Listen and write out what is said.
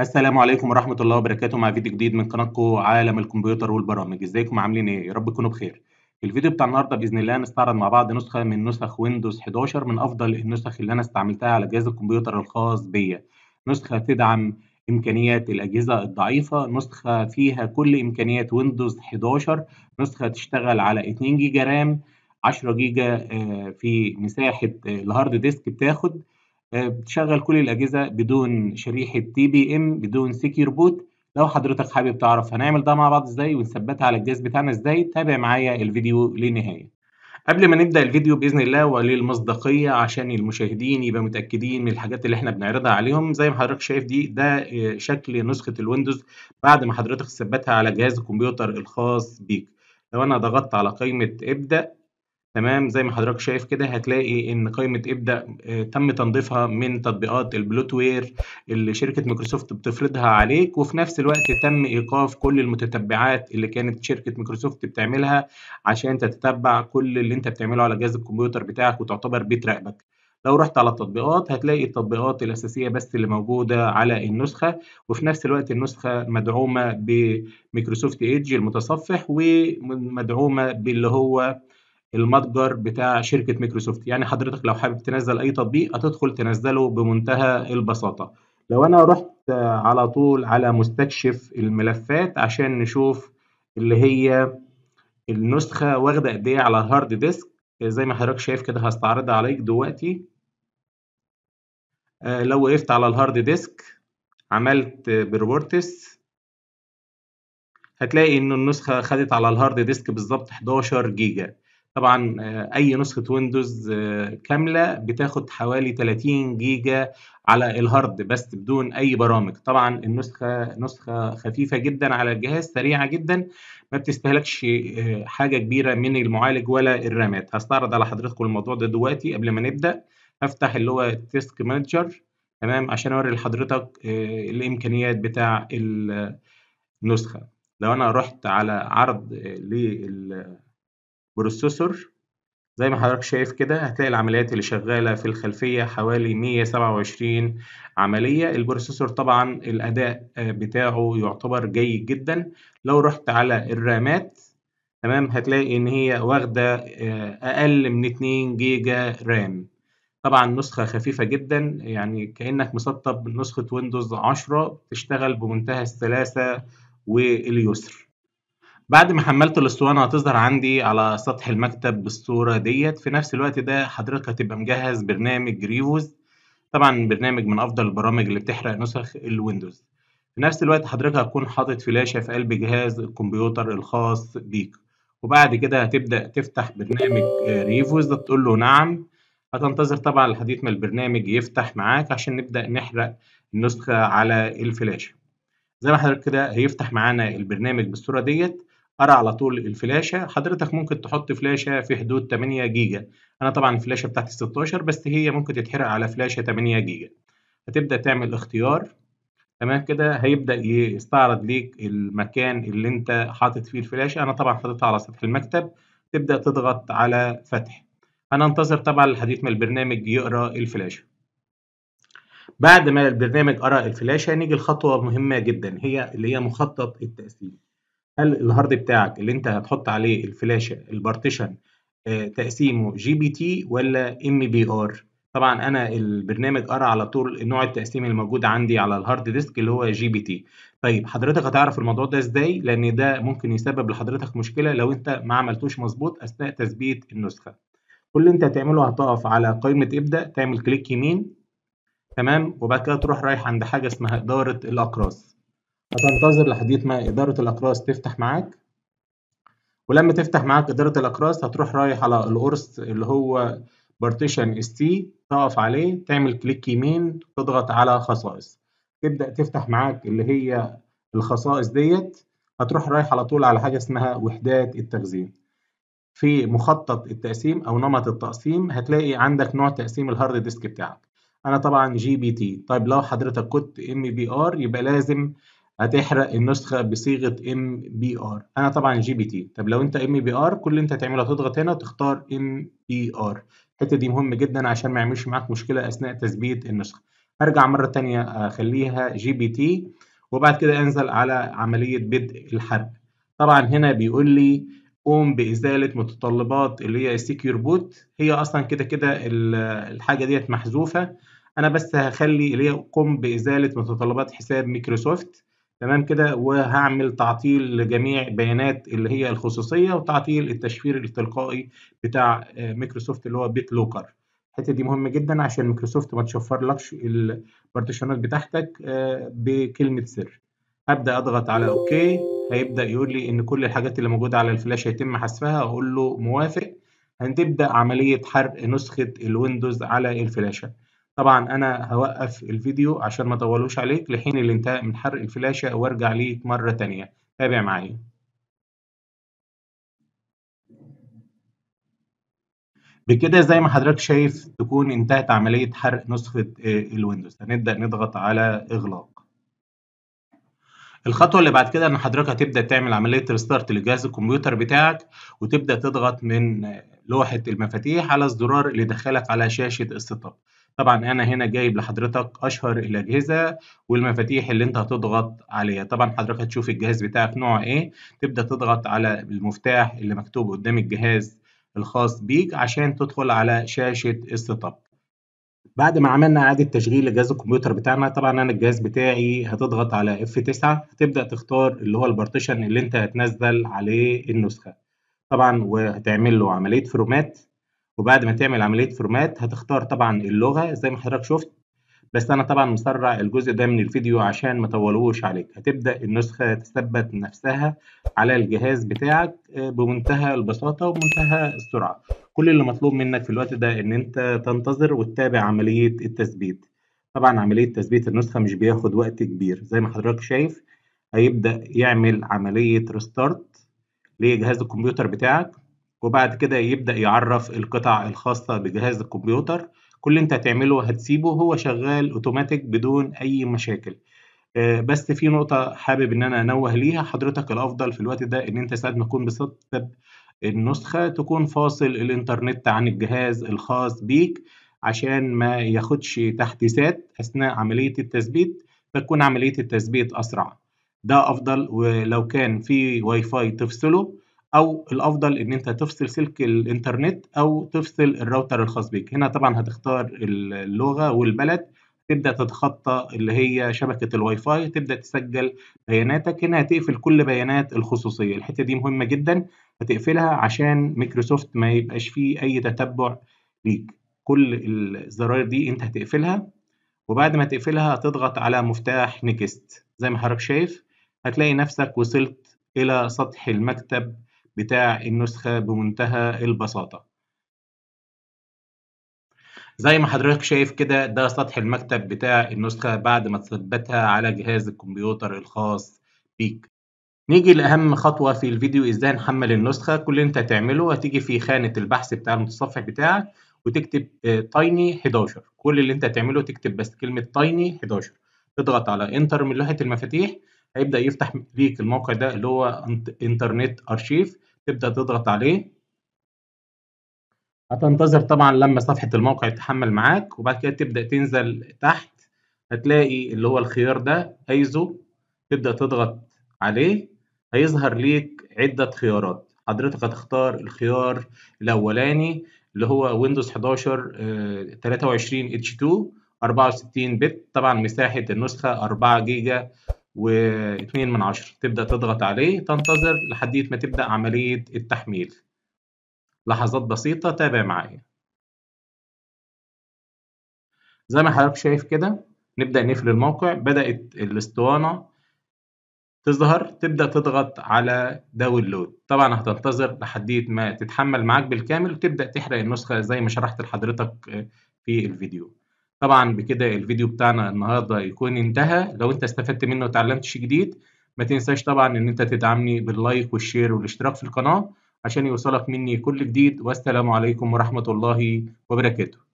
السلام عليكم ورحمة الله وبركاته مع فيديو جديد من قناتكم عالم الكمبيوتر والبرامج، ازيكم عاملين ايه؟ يا رب تكونوا بخير. الفيديو بتاع النهارده باذن الله هنستعرض مع بعض نسخة من نسخ ويندوز 11 من افضل النسخ اللي انا استعملتها على جهاز الكمبيوتر الخاص بيا. نسخة تدعم امكانيات الاجهزة الضعيفة، نسخة فيها كل امكانيات ويندوز 11، نسخة تشتغل على 2 جيجا رام، 10 جيجا آه، في مساحة آه، الهارد ديسك بتاخد آه، بتشغل كل الاجهزه بدون شريحه تي بي ام بدون سكيور بوت لو حضرتك حابب تعرف هنعمل ده مع بعض ازاي ونثبتها على الجهاز بتاعنا ازاي تابع معايا الفيديو للنهايه قبل ما نبدا الفيديو باذن الله وللمصداقيه عشان المشاهدين يبقى متاكدين من الحاجات اللي احنا بنعرضها عليهم زي ما حضرتك شايف دي ده آه، شكل نسخه الويندوز بعد ما حضرتك ثبتها على جهاز الكمبيوتر الخاص بيك لو انا ضغطت على قائمه ابدا تمام زي ما حضرتك شايف كده هتلاقي ان قائمه ابدا آه، تم تنظيفها من تطبيقات البلوت وير اللي شركه مايكروسوفت بتفرضها عليك وفي نفس الوقت تم ايقاف كل المتتبعات اللي كانت شركه مايكروسوفت بتعملها عشان تتتبع كل اللي انت بتعمله على جهاز الكمبيوتر بتاعك وتعتبر بتراقبك لو رحت على التطبيقات هتلاقي التطبيقات الأساسية بس اللي موجودة على النسخة وفي نفس الوقت النسخة مدعومة بميكروسوفت ايدج المتصفح ومدعومة باللي هو المتجر بتاع شركه مايكروسوفت يعني حضرتك لو حابب تنزل اي تطبيق هتدخل تنزله بمنتهى البساطه لو انا رحت على طول على مستكشف الملفات عشان نشوف اللي هي النسخه واخده قد ايه على الهارد ديسك زي ما حضرتك شايف كده هستعرضها عليك دلوقتي آه، لو وقفت على الهارد ديسك عملت بروبورتس هتلاقي ان النسخه خدت على الهارد ديسك بالظبط 11 جيجا طبعا آه، اي نسخه ويندوز آه، كامله بتاخد حوالي 30 جيجا على الهارد بس بدون اي برامج طبعا النسخه نسخه خفيفه جدا على الجهاز سريعه جدا ما بتستهلكش آه، حاجه كبيره من المعالج ولا الرامات هستعرض على حضراتكم الموضوع ده دلوقتي قبل ما نبدا هفتح اللي هو التيسك مانجر تمام عشان اوري لحضرتك الامكانيات بتاع النسخه لو انا رحت على عرض لل بروسيسور زي ما حضرتك شايف كده هتلاقي العمليات اللي شغالة في الخلفية حوالي 127 عملية البروسيسور طبعا الأداء آه، بتاعه يعتبر جيد جدا لو رحت على الرامات تمام هتلاقي إن هي واخدة آه، أقل من 2 جيجا رام طبعا نسخة خفيفة جدا يعني كأنك مسطب نسخة ويندوز 10 تشتغل بمنتهى السلاسة واليسر بعد ما حملت الاسطوانة هتظهر عندي على سطح المكتب بالصورة ديت في نفس الوقت ده حضرتك هتبقى مجهز برنامج ريفوز طبعا برنامج من أفضل البرامج اللي بتحرق نسخ الويندوز في نفس الوقت حضرتك هتكون حاطط فلاشة في قلب جهاز الكمبيوتر الخاص بيك وبعد كده هتبدأ تفتح برنامج ريفوز تقول له نعم هتنتظر طبعا لحد ما البرنامج يفتح معاك عشان نبدأ نحرق النسخة على الفلاشة زي ما حضرتك كده هيفتح معانا البرنامج بالصورة ديت ارى على طول الفلاشه حضرتك ممكن تحط فلاشه في حدود 8 جيجا انا طبعا الفلاشه بتاعتي 16 بس هي ممكن تتحرق على فلاشه 8 جيجا هتبدا تعمل اختيار تمام كده هيبدا يستعرض ليك المكان اللي انت حاطط فيه الفلاشه انا طبعا حاططها على سطح المكتب تبدا تضغط على فتح انا انتظر طبعا لحد ما البرنامج يقرا الفلاشه بعد ما البرنامج قرأ الفلاشة نيجي لخطوة مهمة جدا هي اللي هي مخطط التقسيم هل الهارد بتاعك اللي انت هتحط عليه الفلاشه البارتيشن آه، تقسيمه جي بي تي ولا ام بي ار طبعا انا البرنامج قرا على طول نوع التقسيم الموجود عندي على الهارد ديسك اللي هو جي بي تي طيب حضرتك هتعرف الموضوع ده ازاي لان ده ممكن يسبب لحضرتك مشكله لو انت ما عملتوش مظبوط اثناء تثبيت النسخه كل اللي انت هتعمله هتقف على قائمه ابدا تعمل كليك يمين تمام وبعد كده تروح رايح عند حاجه اسمها اداره الاقراص هتنتظر لحديث ما إدارة الأقراص تفتح معاك ولما تفتح معاك إدارة الأقراص هتروح رايح على القرص اللي هو بارتيشن اس تي تقف عليه تعمل كليك يمين تضغط على خصائص تبدأ تفتح معاك اللي هي الخصائص ديت هتروح رايح على طول على حاجة اسمها وحدات التخزين في مخطط التقسيم أو نمط التقسيم هتلاقي عندك نوع تقسيم الهارد ديسك بتاعك أنا طبعا جي بي تي طيب لو حضرتك كنت ام بي ار يبقى لازم هتحرق النسخه بصيغه ام بي ار انا طبعا جي بي تي طب لو انت ام بي ار كل اللي انت هتعمله هتضغط هنا وتختار ام بي ار الحته دي مهمه جدا عشان ما يعملش معاك مشكله اثناء تثبيت النسخه ارجع مره ثانيه اخليها آه، جي بي تي وبعد كده انزل على عمليه بدء الحرق طبعا هنا بيقول لي قوم بازاله متطلبات اللي هي السكيور بوت هي اصلا كده كده الحاجه ديت محذوفه انا بس هخلي اللي هي قم بازاله متطلبات حساب مايكروسوفت تمام كده وهعمل تعطيل لجميع بيانات اللي هي الخصوصيه وتعطيل التشفير التلقائي بتاع آه، مايكروسوفت اللي هو بيت لوكر الحته دي مهمه جدا عشان مايكروسوفت ما تشفرلكش البارتيشنات بتاعتك آه، بكلمه سر هبدا اضغط على اوكي هيبدا يقول لي ان كل الحاجات اللي موجوده على الفلاش هيتم حذفها اقول له موافق هنبدا عمليه حرق نسخه الويندوز على الفلاشه طبعا انا هوقف الفيديو عشان ما اطولوش عليك لحين الانتهاء من حرق الفلاشة وارجع ليك مرة ثانيه تابع معايا بكده زي ما حضرتك شايف تكون انتهت عملية حرق نسخة آه، الويندوز هنبدأ نضغط على إغلاق الخطوة اللي بعد كده إن حضرتك هتبدأ تعمل عملية ريستارت لجهاز الكمبيوتر بتاعك وتبدأ تضغط من آه، لوحة المفاتيح على الزرار اللي دخلك على شاشة الستاب. طبعا انا هنا جايب لحضرتك اشهر الاجهزه والمفاتيح اللي انت هتضغط عليها طبعا حضرتك هتشوف الجهاز بتاعك نوعه ايه تبدا تضغط على المفتاح اللي مكتوب قدام الجهاز الخاص بيك عشان تدخل على شاشه السيت اب بعد ما عملنا اعاده تشغيل لجهاز الكمبيوتر بتاعنا طبعا انا الجهاز بتاعي هتضغط على اف 9 هتبدا تختار اللي هو البارتيشن اللي انت هتنزل عليه النسخه طبعا وهتعمل له عمليه فرومات وبعد ما تعمل عملية فورمات هتختار طبعا اللغة زي ما حضرتك شفت بس أنا طبعا مسرع الجزء ده من الفيديو عشان ما طولوش عليك هتبدأ النسخة تثبت نفسها على الجهاز بتاعك آه، بمنتهى البساطة وبمنتهى السرعة كل اللي مطلوب منك في الوقت ده إن أنت تنتظر وتتابع عملية التثبيت طبعا عملية تثبيت النسخة مش بياخد وقت كبير زي ما حضرتك شايف هيبدأ يعمل عملية ريستارت لجهاز الكمبيوتر بتاعك وبعد كده يبدأ يعرف القطع الخاصة بجهاز الكمبيوتر كل اللي انت هتعمله هتسيبه هو شغال اوتوماتيك بدون اي مشاكل آه، بس في نقطة حابب ان انا انوه ليها حضرتك الافضل في الوقت ده ان انت ساعة ما تكون بسطب النسخة تكون فاصل الانترنت عن الجهاز الخاص بيك عشان ما ياخدش تحديثات اثناء عملية التثبيت فتكون عملية التثبيت اسرع ده افضل ولو كان في واي فاي تفصله او الافضل ان انت تفصل سلك الانترنت او تفصل الراوتر الخاص بيك هنا طبعا هتختار اللغه والبلد تبدا تتخطى اللي هي شبكه الواي فاي تبدا تسجل بياناتك هنا هتقفل كل بيانات الخصوصيه الحته دي مهمه جدا هتقفلها عشان مايكروسوفت ما يبقاش فيه اي تتبع ليك كل الزراير دي انت هتقفلها وبعد ما تقفلها هتضغط على مفتاح نيكست زي ما حضرتك شايف هتلاقي نفسك وصلت الى سطح المكتب بتاع النسخة بمنتهى البساطة زي ما حضرتك شايف كده ده سطح المكتب بتاع النسخة بعد ما تثبتها على جهاز الكمبيوتر الخاص بيك نيجي لأهم خطوة في الفيديو إزاي نحمل النسخة كل اللي أنت هتعمله هتيجي في خانة البحث بتاع المتصفح بتاعك وتكتب آه، تايني 11 كل اللي أنت هتعمله تكتب بس كلمة تايني 11 تضغط على انتر من لوحة المفاتيح هيبدأ يفتح ليك الموقع ده اللي هو انترنت ارشيف تبدأ تضغط عليه هتنتظر طبعا لما صفحة الموقع يتحمل معاك وبعد كده تبدأ تنزل تحت هتلاقي اللي هو الخيار ده ايزو تبدأ تضغط عليه هيظهر ليك عدة خيارات حضرتك هتختار الخيار الأولاني اللي هو ويندوز 11 23 اتش 2 64 بت طبعا مساحة النسخة 4 جيجا و2 من 10 تبدأ تضغط عليه تنتظر لحد ما تبدأ عملية التحميل لحظات بسيطة تابع معايا زي ما حضرتك شايف كده نبدأ نقفل الموقع بدأت الاسطوانة تظهر تبدأ تضغط على داونلود طبعا هتنتظر لحد ما تتحمل معاك بالكامل وتبدأ تحرق النسخة زي ما شرحت لحضرتك في الفيديو طبعا بكده الفيديو بتاعنا النهارده يكون انتهى لو انت استفدت منه وتعلمت شيء جديد ما تنساش طبعا ان انت تدعمني باللايك والشير والاشتراك في القناه عشان يوصلك مني كل جديد والسلام عليكم ورحمه الله وبركاته